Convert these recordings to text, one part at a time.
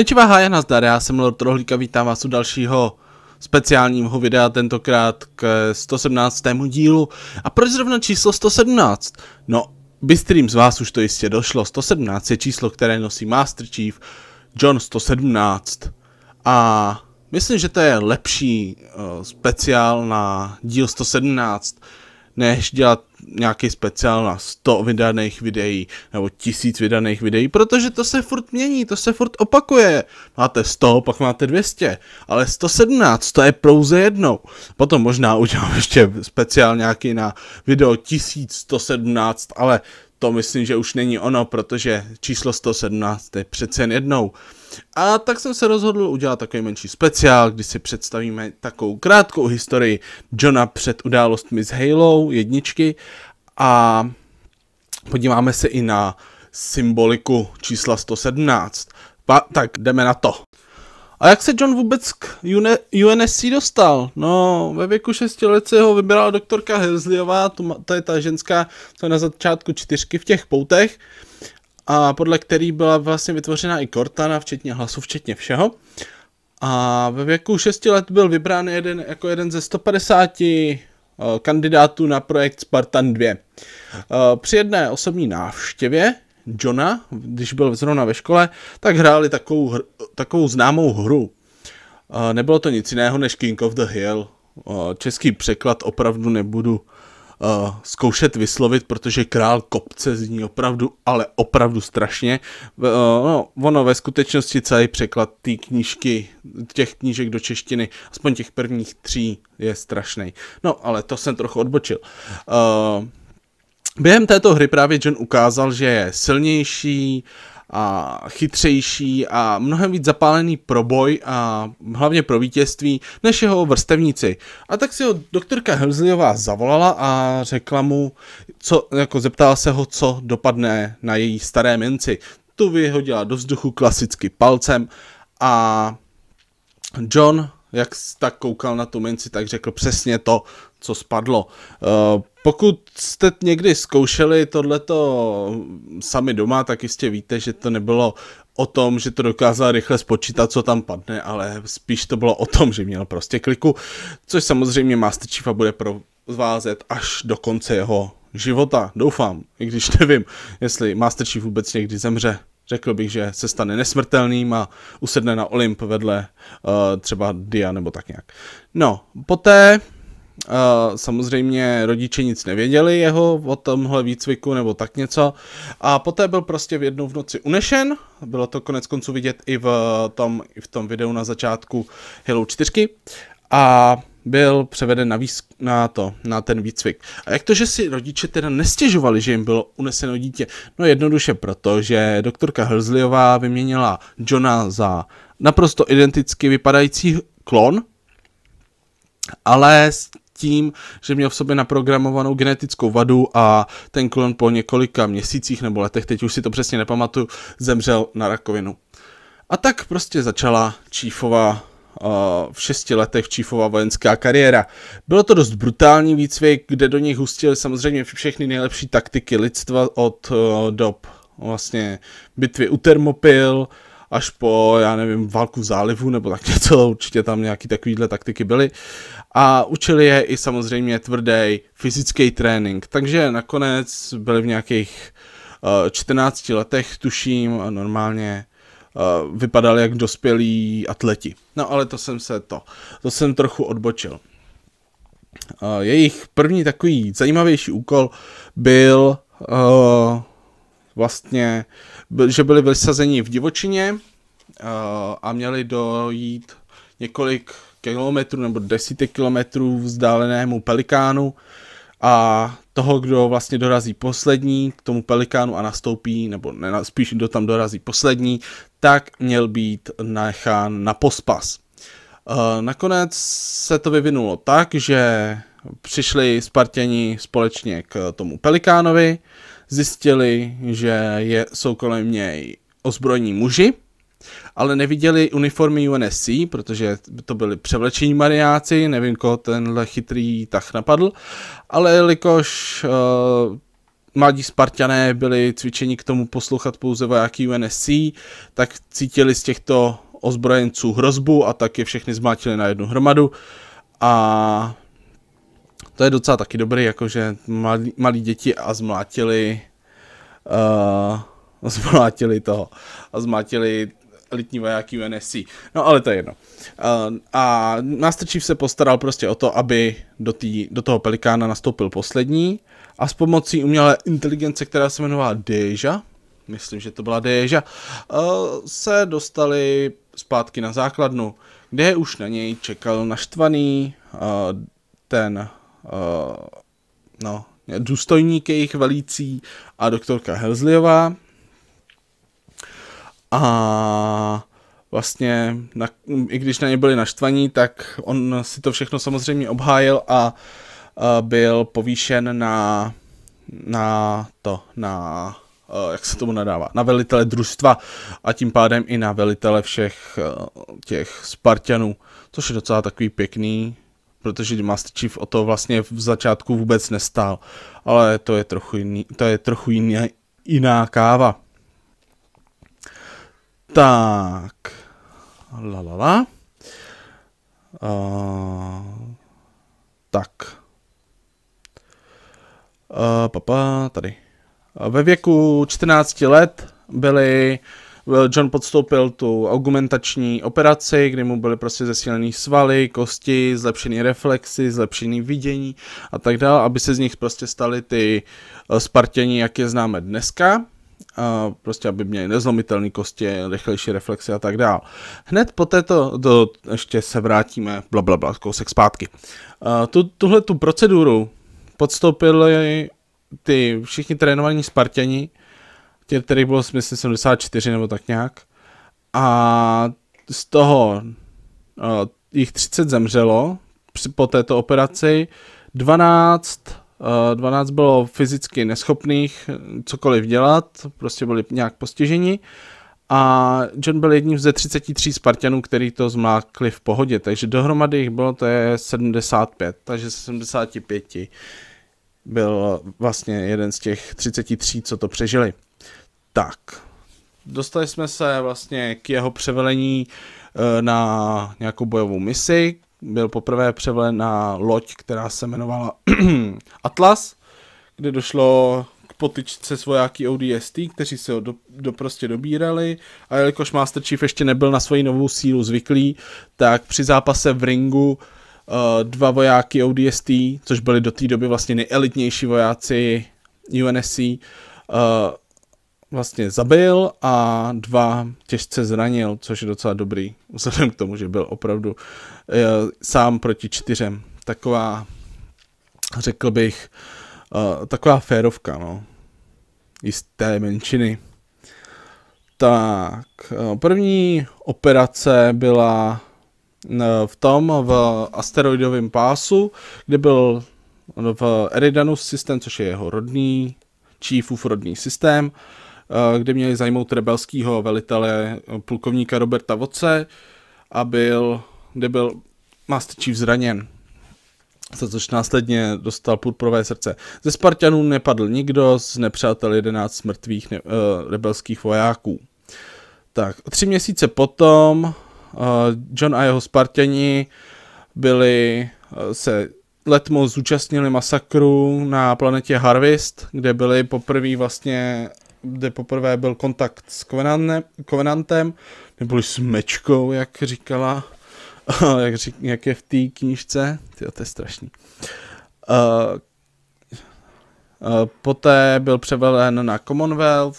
Konečivá na nazdar, já jsem Lord Rohlík a vítám vás u dalšího speciálního videa, tentokrát k 117. dílu. A proč zrovna číslo 117? No, bystrým z vás už to jistě došlo, 117 je číslo, které nosí Master Chief John 117. A myslím, že to je lepší uh, speciál na díl 117, než dělat nějaký speciál na 100 vydaných videí nebo 1000 vydaných videí, protože to se furt mění, to se furt opakuje. Máte 100, pak máte 200, ale 117 to je pouze jednou. Potom možná udělám ještě speciál nějaký na video 1117, ale to myslím, že už není ono, protože číslo 117 je přece jen jednou. A tak jsem se rozhodl udělat takový menší speciál, kdy si představíme takovou krátkou historii Johna před událostmi s Halo jedničky a podíváme se i na symboliku čísla 117. Pa, tak jdeme na to. A jak se John vůbec k UNSC dostal? No, ve věku 6 let se ho vybrala doktorka Herzliová, to, to je ta ženská, co je na začátku čtyřky v těch poutech a podle který byla vlastně vytvořena i Cortana, včetně hlasu, včetně všeho. A ve věku 6 let byl vybrán jeden, jako jeden ze 150 eh, kandidátů na projekt Spartan 2. Eh, při jedné osobní návštěvě Johna, když byl zrovna ve škole, tak hráli takovou, hr, takovou známou hru. Eh, nebylo to nic jiného než King of the Hill. Český překlad opravdu nebudu uh, zkoušet vyslovit, protože král kopce zní opravdu, ale opravdu strašně. Uh, no, ono ve skutečnosti celý překlad té knížky, těch knížek do češtiny, aspoň těch prvních tří, je strašný. No, ale to jsem trochu odbočil. Uh, Během této hry právě John ukázal, že je silnější, a chytřejší a mnohem víc zapálený pro boj a hlavně pro vítězství než jeho vrstevníci. A tak si ho doktorka Helzliová zavolala a řekla mu, co, jako zeptala se ho, co dopadne na její staré minci. Tu vyhodila do vzduchu klasicky palcem a John jak tak koukal na tu minci, tak řekl přesně to, co spadlo. Eh, pokud jste někdy zkoušeli tohleto sami doma, tak jistě víte, že to nebylo o tom, že to dokázal rychle spočítat, co tam padne, ale spíš to bylo o tom, že měl prostě kliku, což samozřejmě Master Chiefa bude provázet až do konce jeho života, doufám, i když nevím, jestli Master Chief vůbec někdy zemře. Řekl bych, že se stane nesmrtelným a usedne na Olymp vedle uh, třeba Dia nebo tak nějak. No, poté samozřejmě rodiče nic nevěděli jeho o tomhle výcviku nebo tak něco. A poté byl prostě v jednu v noci unešen, bylo to konec konců vidět i v tom, i v tom videu na začátku Halo 4. A byl převeden na, výz, na, to, na ten výcvik. A jak to, že si rodiče teda nestěžovali, že jim bylo uneseno dítě? No jednoduše proto, že doktorka Hrzliová vyměnila Johna za naprosto identicky vypadající klon, ale s tím, že měl v sobě naprogramovanou genetickou vadu a ten klon po několika měsících nebo letech, teď už si to přesně nepamatuju, zemřel na rakovinu. A tak prostě začala Čífová v šesti letech Čífova vojenská kariéra. Bylo to dost brutální výcvik, kde do nich hustili samozřejmě všechny nejlepší taktiky lidstva od e, dob vlastně bitvy u Termopil až po, já nevím, válku v zálivu nebo tak něco, určitě tam nějaký takovýhle taktiky byly a učili je i samozřejmě tvrdý fyzický trénink. Takže nakonec byli v nějakých uh, eh, 14 letech, tuším, normálně uh, eh, vypadali jak dospělí atleti. No ale to jsem se to, to jsem trochu odbočil. Uh, jejich první takový zajímavější úkol byl uh, vlastně, že byli vysazeni v divočině uh, a měli dojít několik kilometrů nebo desítek kilometrů vzdálenému pelikánu a toho, kdo vlastně dorazí poslední k tomu pelikánu a nastoupí, nebo ne, spíš kdo tam dorazí poslední, tak měl být nechán na pospas. Eh, nakonec se to vyvinulo tak, že přišli Spartěni společně k tomu Pelikánovi, zjistili, že je, jsou kolem něj ozbrojní muži, ale neviděli uniformy UNSC, protože to byli převlečení mariáci, nevím, koho tenhle chytrý tak napadl, ale jelikož uh, mladí Spartané byli cvičeni k tomu poslouchat pouze vojáky UNSC, tak cítili z těchto ozbrojenců hrozbu a tak je všechny zmátili na jednu hromadu a to je docela taky dobrý, jakože malí, malí děti a zmlátili uh, zmlátili toho a zmlátili elitní vojáky UNSC. No ale to je jedno. Eh, a Master Chief se postaral prostě o to, aby do, tý, do toho pelikána nastoupil poslední a s pomocí umělé inteligence, která se jmenovala Deja, myslím, že to byla Deja, eh, se dostali zpátky na základnu, kde už na něj čekal naštvaný eh, ten no, důstojník jejich velící a doktorka Helzliová, a vlastně, na, i když na ně byli naštvaní, tak on si to všechno samozřejmě obhájil a a byl povýšen na, na to, na, jak se tomu nadává, na velitele družstva a tím pádem i na velitele všech těch Spartianů, což je docela takový pěkný, protože Master Chief o to vlastně v začátku vůbec nestál, ale to je trochu, jiný, to je trochu jiný, jiná káva. Tak. La, la, la. Uh, tak. Uh, papa, tady. Ve věku 14 let byli, eh, John podstoupil tu augmentační operaci, kdy mu byly prostě zesílený svaly, kosti, zlepšený reflexy, zlepšený vidění a tak dále, aby se z nich prostě staly ty eh, Spartěni, jak je známe dneska prostě aby měli nezlomitelné kosti, rychlejší reflexy a tak dále. Hned po této, do, ještě se vrátíme, bla, bla, bla kousek zpátky. tu, tuhle tu proceduru podstoupili ty všichni trénovaní Spartěni, těch, kterých bylo myslím 74 nebo tak nějak. A z toho uh, jich 30 zemřelo při, po této operaci, 12 12 eh, bylo fyzicky neschopných eh, cokoliv dělat, prostě byli nějak postiženi a John byl jedním ze 33 Spartanů, který to zmákli v pohodě, takže dohromady jich bylo to je 75, takže 75 byl vlastně jeden z těch 33, co to přežili. Tak, dostali jsme se vlastně k jeho převelení eh, na nějakou bojovou misi, byl poprvé převelen na loď, která se jmenovala Atlas, kde došlo k potyčce s vojáky ODST, kteří se ho do, do prostě dobírali a jelikož Master Chief ještě nebyl na svoji novou sílu zvyklý, tak při zápase v ringu uh, dva vojáky ODST, což byli do té doby vlastně nejelitnější vojáci UNSC, uh, eh, vlastně zabil a dva těžce zranil, což je docela dobrý, vzhledem k tomu, že byl opravdu e, sám proti čtyřem. Taková, řekl bych, e, taková férovka, no. Jisté menšiny. Tak, eh, první operace byla v tom, v asteroidovém pásu, kde byl v Eridanus systém, což je jeho rodný, Chiefův rodný systém, Eh, kde měli zajmout rebelského velitele eh, plukovníka Roberta Voce a byl, kde byl Master Chief zraněn za což následně dostal purpurové srdce. Ze Spartanů nepadl nikdo, z nepřátel 11 mrtvých ne- uh, rebelských vojáků. Tak, tři měsíce potom uh, John a jeho Spartani byli, uh, se letmo zúčastnili masakru na planetě Harvest, kde byli poprvé vlastně kde poprvé byl kontakt s Kovenantem, nebo s Mečkou, jak říkala, jak, řík, jak je v té knížce. Tyjo, to je strašný. Uh, uh, poté byl převelen na Commonwealth,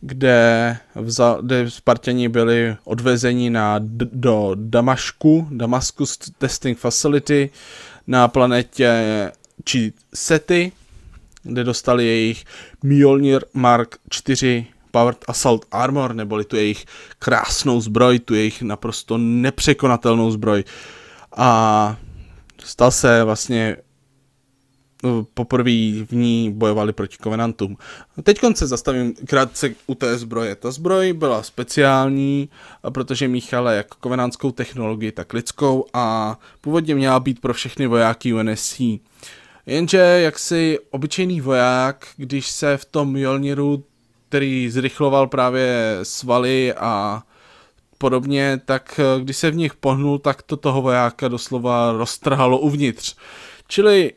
kde, vzal, kde Spartěni byli odvezeni na, do Damašku, Damascus Testing Facility na planetě či Sety, kde dostali jejich Mjolnir Mark 4 Powered Assault Armor, neboli tu jejich krásnou zbroj, tu jejich naprosto nepřekonatelnou zbroj. A stal se vlastně no, poprvé v ní bojovali proti Covenantům. Teď se zastavím krátce u té zbroje. Ta zbroj byla speciální, protože míchala jak kovenantskou technologii, tak lidskou a původně měla být pro všechny vojáky UNSC. Jenže jak si obyčejný voják, když se v tom Jolniru, který zrychloval právě svaly a podobně, tak eh, když se v nich pohnul, tak to toho vojáka doslova roztrhalo uvnitř. Čili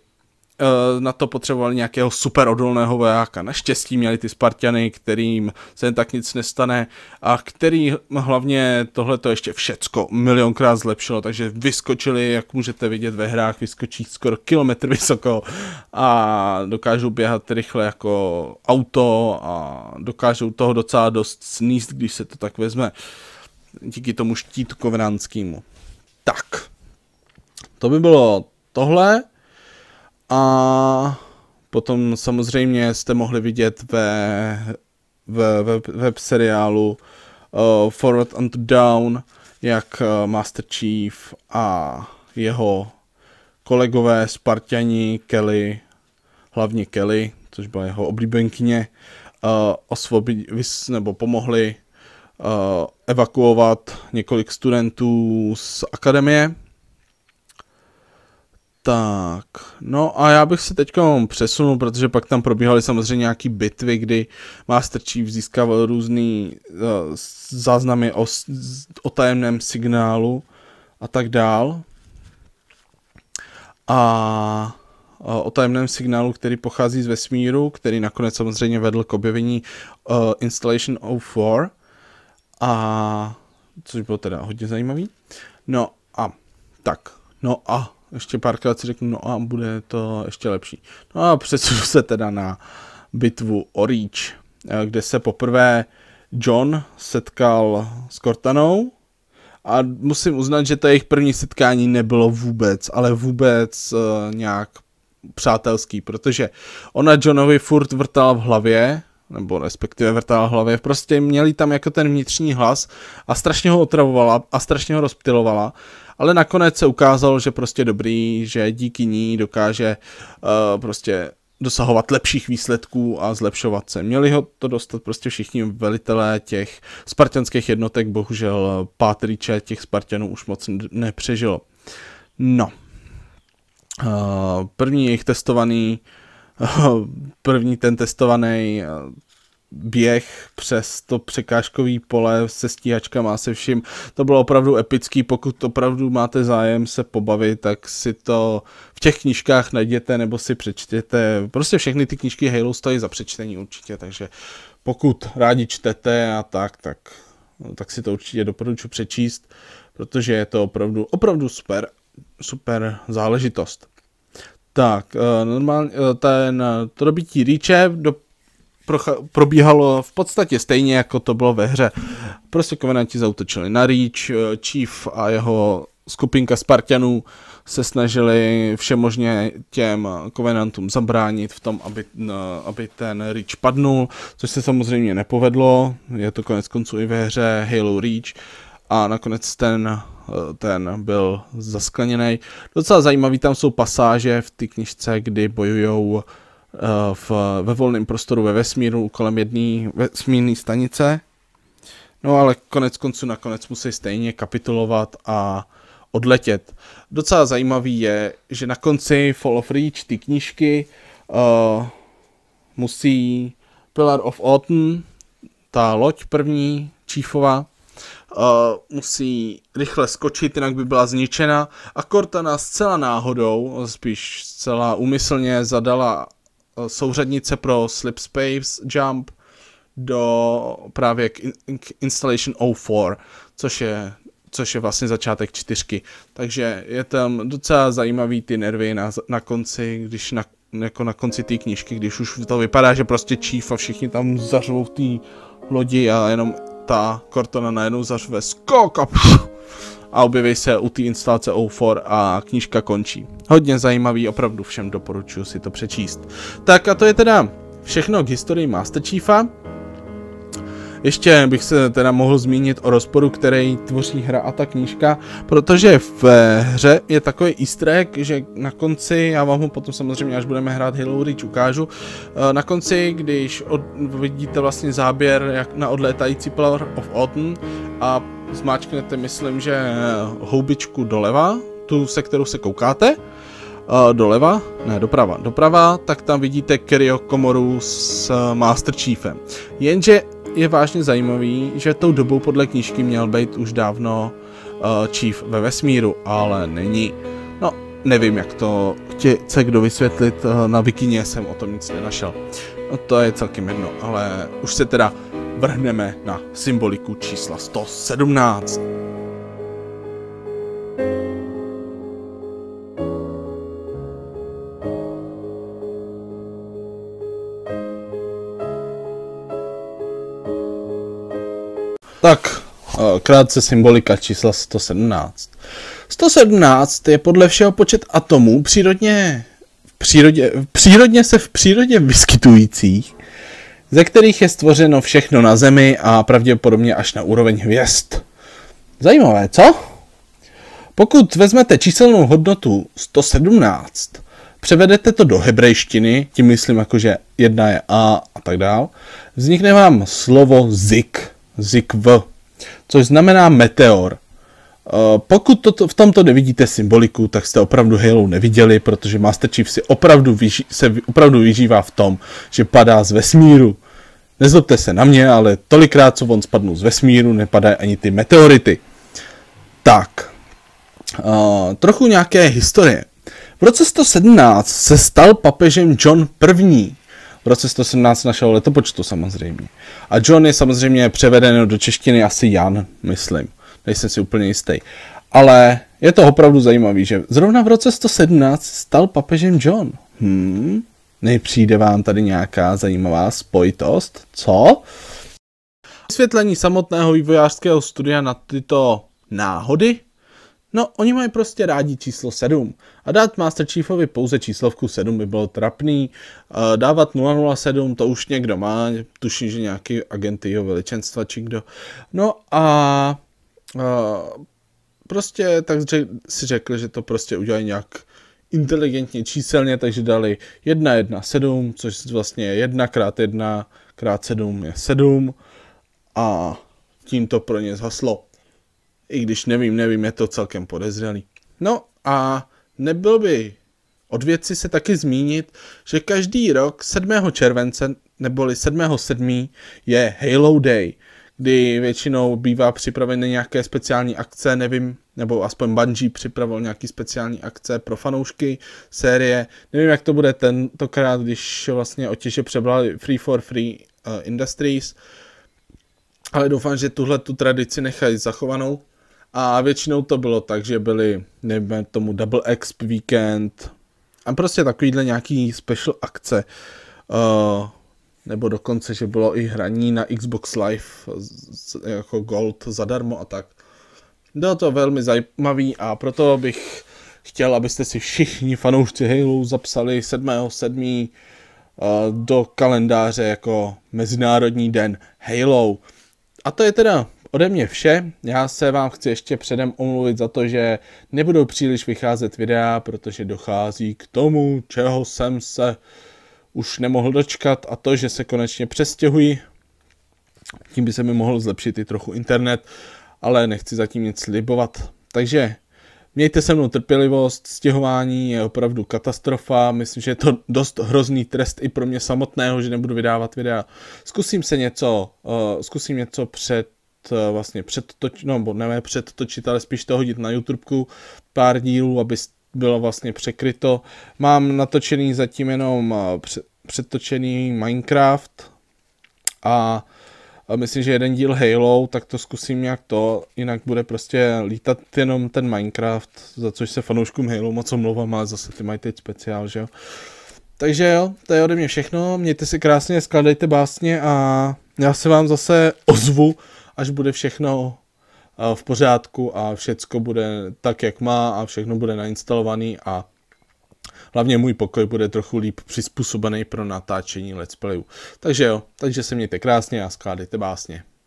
Eh, na to potřebovali nějakého super odolného vojáka. Naštěstí měli ty Spartiany, kterým se jen tak nic nestane a který hlavně tohle to ještě všecko milionkrát zlepšilo, takže vyskočili, jak můžete vidět ve hrách, vyskočí skoro kilometr vysoko a dokážou běhat rychle jako auto a dokážou toho docela dost sníst, když se to tak vezme díky tomu štítu Tak, to by bylo tohle a potom samozřejmě jste mohli vidět ve, ve ve web seriálu uh, Forward and Down, jak eh, Master Chief a jeho kolegové Spartani, Kelly, hlavně Kelly, což byla jeho oblíbenkyně, uh, eh, osvobodili nebo pomohli uh, evakuovat několik studentů z akademie tak, no a já bych se teďka přesunul, protože pak tam probíhaly samozřejmě nějaké bitvy, kdy Master Chief získával různý uh, záznamy o, o tajemném signálu a tak dál. A uh, o tajemném signálu, který pochází z vesmíru, který nakonec samozřejmě vedl k objevení uh, Installation 04, a což bylo teda hodně zajímavý. No a tak, no a ještě párkrát si řeknu, no a bude to ještě lepší. No a přesunu se teda na bitvu o Reach, eh, kde se poprvé John setkal s Cortanou a musím uznat, že to jejich první setkání nebylo vůbec, ale vůbec uh, nějak přátelský, protože ona Johnovi furt vrtala v hlavě, nebo respektive vrtala v hlavě, prostě měli tam jako ten vnitřní hlas a strašně ho otravovala a strašně ho rozptilovala ale nakonec se ukázalo, že prostě dobrý, že díky ní dokáže uh, prostě dosahovat lepších výsledků a zlepšovat se. Měli ho to dostat prostě všichni velitelé těch spartanských jednotek, bohužel pátriče těch Spartanů už moc nepřežilo. No. Eh, první jejich testovaný, eh, první ten testovaný běh přes to překážkový pole se stíhačkama a se vším. To bylo opravdu epický, pokud opravdu máte zájem se pobavit, tak si to v těch knížkách najděte nebo si přečtěte. Prostě všechny ty knížky Halo stojí za přečtení určitě, takže pokud rádi čtete a tak, tak, no, tak si to určitě doporučuji přečíst, protože je to opravdu, opravdu super, super záležitost. Tak, eh, normálně eh, ten, eh, to dobití rýče do procha- probíhalo v podstatě stejně, jako to bylo ve hře. Prostě kovenanti zautočili na Reach, eh, Chief a jeho skupinka Spartanů se snažili všemožně těm kovenantům zabránit v tom, aby, aby ten Reach padnul, což se samozřejmě nepovedlo, je to konec konců i ve hře Halo Reach a nakonec ten, eh, ten byl zaskleněný. Docela zajímavý tam jsou pasáže v té knižce, kdy bojujou Eh, v, ve volném prostoru ve vesmíru kolem jedné vesmírné stanice. No ale konec konců nakonec musí stejně kapitulovat a odletět. Docela zajímavý je, že na konci Fall of Reach, ty knížky, uh, musí Pillar of Autumn, ta loď první, Chiefova, uh, musí rychle skočit, jinak by byla zničena a Cortana zcela náhodou, spíš zcela úmyslně zadala Eh, souřadnice pro Slip Space Jump do právě k, Installation 04, což je, což je vlastně začátek čtyřky. Takže je tam docela zajímavý ty nervy na, na konci, když na, jako na konci té knížky, když už to vypadá, že prostě Chief a všichni tam zařvou té lodi a jenom ta Cortona najednou zařve skok a pšu, a objeví se u té instalace O4 a knížka končí. Hodně zajímavý, opravdu všem doporučuji si to přečíst. Tak a to je teda všechno k historii Master Chiefa. Ještě bych se teda mohl zmínit o rozporu, který tvoří hra a ta knížka, protože v hře je takový easter egg, že na konci, já vám ho potom samozřejmě, až budeme hrát Halo Reach, ukážu, eh, na konci, když od, vidíte vlastně záběr jak na odlétající Power of Autumn a zmáčknete, myslím, že eh, houbičku doleva, tu, se kterou se koukáte, eh, doleva, ne, doprava, doprava, tak tam vidíte Kiryo Komoru s eh, Master Chiefem. Jenže je vážně zajímavý, že tou dobou podle knížky měl být už dávno uh, Chief ve vesmíru, ale není. No, nevím, jak to chce kdo vysvětlit, uh, na Wikině jsem o tom nic nenašel. No, to je celkem jedno, ale už se teda vrhneme na symboliku čísla 117. Tak, krátce symbolika čísla 117. 117 je podle všeho počet atomů přírodně, v přírodě, přírodně se v přírodě vyskytujících ze kterých je stvořeno všechno na Zemi a pravděpodobně až na úroveň hvězd. Zajímavé, co? Pokud vezmete číselnou hodnotu 117, převedete to do hebrejštiny, tím myslím jako, že jedna je A a tak dál, vznikne vám slovo zik, zikv, což znamená meteor. Eh, pokud to, v tomto nevidíte symboliku, tak jste opravdu Halo neviděli, protože Master Chief si opravdu vyži, se opravdu vyžívá v tom, že padá z vesmíru. Nezlobte se na mě, ale tolikrát, co on spadnul z vesmíru, nepadají ani ty meteority. Tak, uh, trochu nějaké historie. V roce 117 se stal papežem John I. V roce 117 našeho letopočtu samozřejmě. A John je samozřejmě převeden do češtiny asi Jan, myslím nejsem si úplně jistý. Ale je to opravdu zajímavý, že zrovna v roce 117 stal papežem John. Hmm, nepřijde vám tady nějaká zajímavá spojitost, co? Vysvětlení samotného vývojářského studia na tyto náhody? No, oni mají prostě rádi číslo 7. A dát Master Chiefovi pouze číslovku 7 by bylo trapný. Dávat 007 to už někdo má, tuším, že nějaký agent jeho veličenstva či kdo. No a prostě tak řek, si řekl, že to prostě udělají nějak inteligentně číselně, takže dali 1, 1, 7, což vlastně je 1 krát 1 krát 7 je 7 a tím to pro ně zhaslo. I když nevím, nevím, je to celkem podezřelý. No a nebyl by od věci se taky zmínit, že každý rok 7. července neboli 7. 7. je Halo Day kdy většinou bývá připraveny nějaké speciální akce, nevím, nebo aspoň Bungie připravil nějaký speciální akce pro fanoušky série. Nevím, jak to bude tentokrát, když vlastně otěže přebrali Free for Free uh, Industries, ale doufám, že tuhle tu tradici nechají zachovanou. A většinou to bylo tak, že byly, nevím, tomu Double Exp Weekend, a prostě takovýhle nějaký special akce. Uh, nebo dokonce, že bylo i hraní na Xbox Live jako Gold zadarmo a tak. Bylo to velmi zajímavý a proto bych chtěl, abyste si všichni fanoušci Halo zapsali 7.7. Eh, do kalendáře jako Mezinárodní den Halo. A to je teda ode mě vše. Já se vám chci ještě předem omluvit za to, že nebudou příliš vycházet videa, protože dochází k tomu, čeho jsem se uh, už nemohl dočkat a to, že se konečně přestěhuji. Tím by se mi mohl zlepšit i trochu internet, ale nechci zatím nic slibovat. Takže mějte se mnou trpělivost, stěhování je opravdu katastrofa, myslím, že je to dost hrozný trest i pro mě samotného, že nebudu vydávat videa. Zkusím se něco, uh, zkusím něco před eh, vlastně předtočit, no nebo ne předtočit, ale spíš to hodit na YouTube pár dílů, abyste bylo vlastně překryto. Mám natočený zatím jenom eh, předtočený Minecraft a myslím, že jeden díl Halo, tak to zkusím nějak to, jinak bude prostě lítat jenom ten Minecraft, za což se fanouškům Halo moc omlouvám, ale zase ty mají teď speciál, že jo. Takže jo, to je ode mě všechno, mějte si krásně, skladejte básně a já se vám zase ozvu, až bude všechno v pořádku a všecko bude tak, jak má a všechno bude nainstalovaný a hlavně můj pokoj bude trochu líp přizpůsobený pro natáčení let's playu. Takže jo, takže se mějte krásně a skládejte básně.